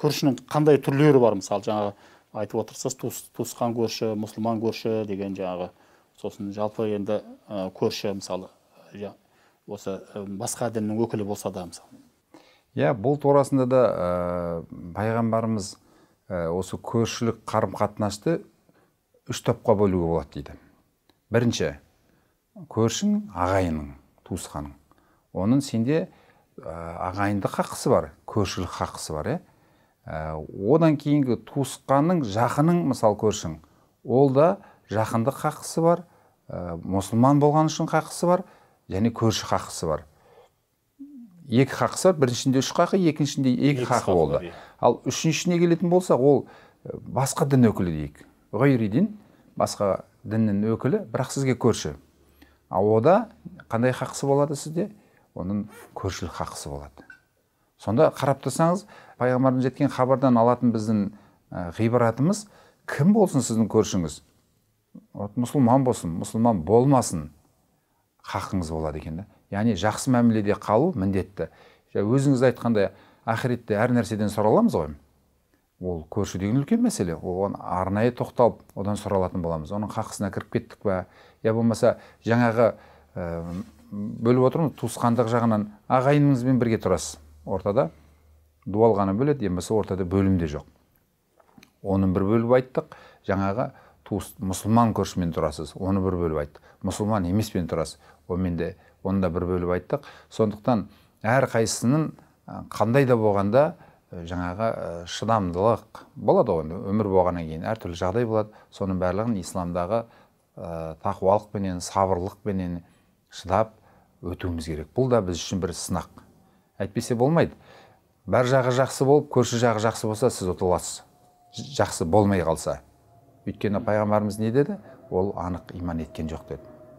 көршінің қандай түрлері бар мысалы жаңағы айтып отырсыз туыс, туысқан көрші мұсылман көрші деген жаңағы сосын жалпы енді ә, көрші мысалы ә, осы басқа діннің өкілі болса да мысалы иә бұл турасында да пайғамбарымыз осы көршілік қарым қатынасты үш топқа бөлуге болады дейді бірінші көршің ағайының туысқаның оның сенде ағайындық хақысы бар көршілік хақысы бар иә Ә, одан кейінгі туысқаның жақының мысалы көршің ол да жақындық хақысы бар ә, мұсылман болған үшін хақысы бар және көрші хақысы бар екі хақысы бар біріншінде үш хақы екіншінде екі хақы болды иә. ал үшіншісіне келетін болса, ол ә, басқа дін өкілі дейік ғайридин басқа діннің өкілі бірақ сізге көрші ал ода қандай хақысы болады сізде оның көршілік хақысы болады сонда қарап тұрсаңыз пайғамбарымыз жеткен хабардан алатын біздің ғибратымыз кім болсын сіздің көршіңіз вот мұсылман болсын мұсылман болмасын хақыңыз болады екен да яғни жақсы мәміледе қалу міндетті өзіңіз айтқандай ақиретте әр нәрседен сұраламыз ғой ол көрші деген үлкен мәселе оған арнайы тоқталып одан сұралатын боламыз оның хақысына кіріп кеттік па я болмаса жаңағы ә, бөліп отырмыз туысқандық жағынан ағайыныңызбен бірге тұрасыз ортада дуал ғана бөледі ең болмаса ортада бөлім де жоқ оны бір бөліп айттық жаңағы туыс мұсылман көршімен тұрасыз оны бір бөліп айттық мұсылман емеспен тұрасыз онымен де оны да бір бөліп айттық сондықтан әр қайсысының қандай да болғанда э, жаңағы э, шыдамдылық болады ғой өмір болғаннан кейін әртүрлі жағдай болады соның барлығын исламдағы ә, тақуалықпенен сабырлықпенен шыдап өтуіміз керек бұл да біз үшін бір сынақ әйтпесе болмайды бар жағы жақсы болып көрші жағы жақсы болса сіз ұтыласыз жақсы болмай қалса өйткені пайғамбарымыз не деді ол анық иман еткен жоқ деді